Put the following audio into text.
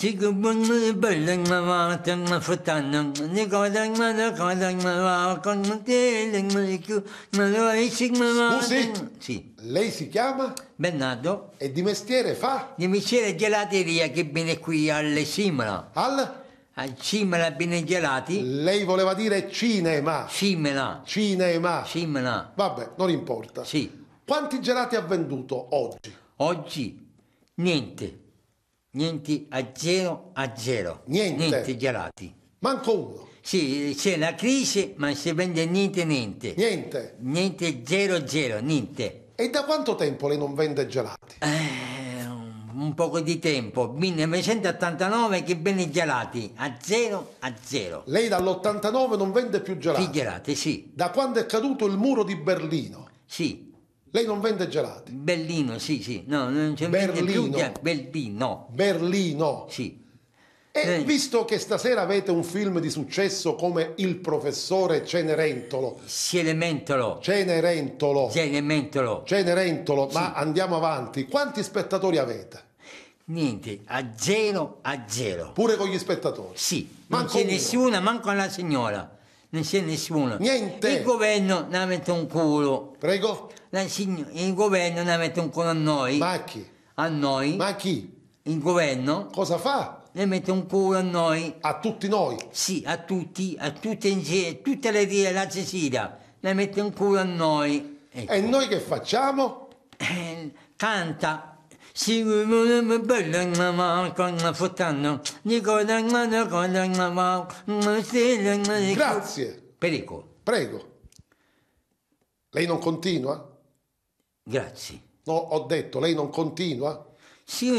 Sigubun bölün lei si chiama? Bernardo E di mestiere fa? Di mestiere gelateria che viene qui alle Simla Al? Al Cimela viene gelati? Lei voleva dire cinema Cimela Cinema Cimela Vabbè, non importa Sì Quanti gelati ha venduto oggi? Oggi? Niente Niente a zero a zero. Niente. Niente gelati. Manco uno. Sì, c'è la crisi, ma non si vende niente niente. Niente. Niente zero zero, niente. E da quanto tempo lei non vende gelati? Eh, un poco di tempo, 1989 che vende gelati, a zero a zero. Lei dall'89 non vende più gelati? Più gelati, sì. Da quando è caduto il muro di Berlino? Sì. Lei non vende gelati? Bellino, sì, sì. No, non c'è Berlino. Più, Bellino. Berlino. Sì. E eh. visto che stasera avete un film di successo come Il professore Cenerentolo. Cenementolo. Cenerentolo. Cenementolo. Cenerentolo, sì. ma andiamo avanti. Quanti spettatori avete? Niente, a zero, a zero. Pure con gli spettatori? Sì, manco non c'è uno. nessuna, manco la signora non c'è nessuno. Niente. Il governo ne mette un culo. Prego. La, il governo ne mette un culo a noi. Ma a chi? A noi. Ma a chi? Il governo. Cosa fa? Ne mette un culo a noi. A tutti noi? Sì, a tutti, a tutte, insieme, tutte le vie della Cecilia. Ne mette un culo a noi. Ecco. E noi che facciamo? Eh, canta fottana 벌렁나마 건나포탄노 니고랑나나 건랑나마 무시랑나 Grazie. Perico. Prego. Lei non continua? Grazie. No, ho detto, lei non continua? Sì,